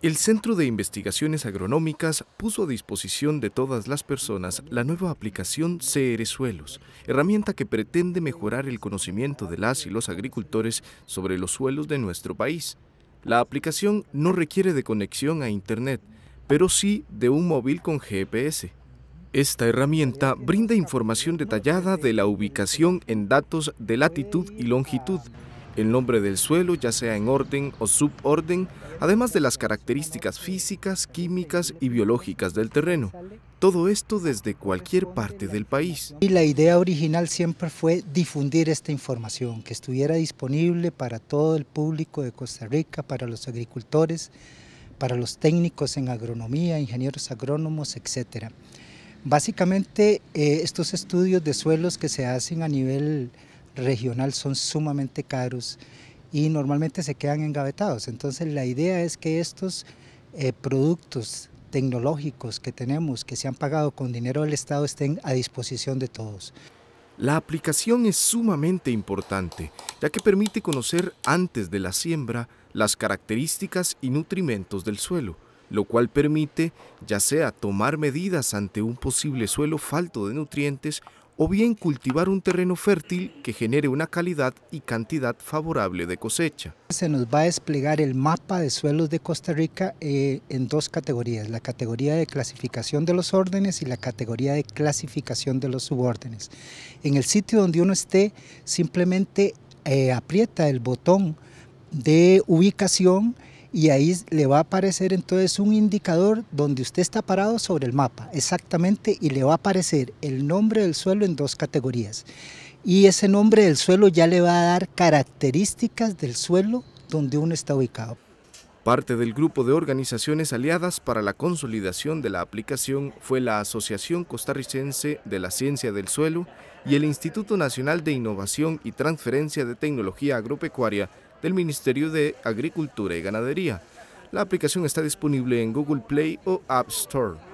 El Centro de Investigaciones Agronómicas puso a disposición de todas las personas la nueva aplicación CR Suelos, herramienta que pretende mejorar el conocimiento de las y los agricultores sobre los suelos de nuestro país. La aplicación no requiere de conexión a Internet, pero sí de un móvil con GPS. Esta herramienta brinda información detallada de la ubicación en datos de latitud y longitud, el nombre del suelo, ya sea en orden o suborden, además de las características físicas, químicas y biológicas del terreno. Todo esto desde cualquier parte del país. Y la idea original siempre fue difundir esta información, que estuviera disponible para todo el público de Costa Rica, para los agricultores, para los técnicos en agronomía, ingenieros agrónomos, etc. Básicamente, eh, estos estudios de suelos que se hacen a nivel regional son sumamente caros y normalmente se quedan engavetados. Entonces la idea es que estos eh, productos tecnológicos que tenemos, que se han pagado con dinero del Estado, estén a disposición de todos. La aplicación es sumamente importante, ya que permite conocer antes de la siembra las características y nutrimentos del suelo, lo cual permite ya sea tomar medidas ante un posible suelo falto de nutrientes o bien cultivar un terreno fértil que genere una calidad y cantidad favorable de cosecha. Se nos va a desplegar el mapa de suelos de Costa Rica eh, en dos categorías, la categoría de clasificación de los órdenes y la categoría de clasificación de los subórdenes. En el sitio donde uno esté, simplemente eh, aprieta el botón de ubicación y ahí le va a aparecer entonces un indicador donde usted está parado sobre el mapa, exactamente, y le va a aparecer el nombre del suelo en dos categorías. Y ese nombre del suelo ya le va a dar características del suelo donde uno está ubicado. Parte del grupo de organizaciones aliadas para la consolidación de la aplicación fue la Asociación Costarricense de la Ciencia del Suelo y el Instituto Nacional de Innovación y Transferencia de Tecnología Agropecuaria del Ministerio de Agricultura y Ganadería. La aplicación está disponible en Google Play o App Store.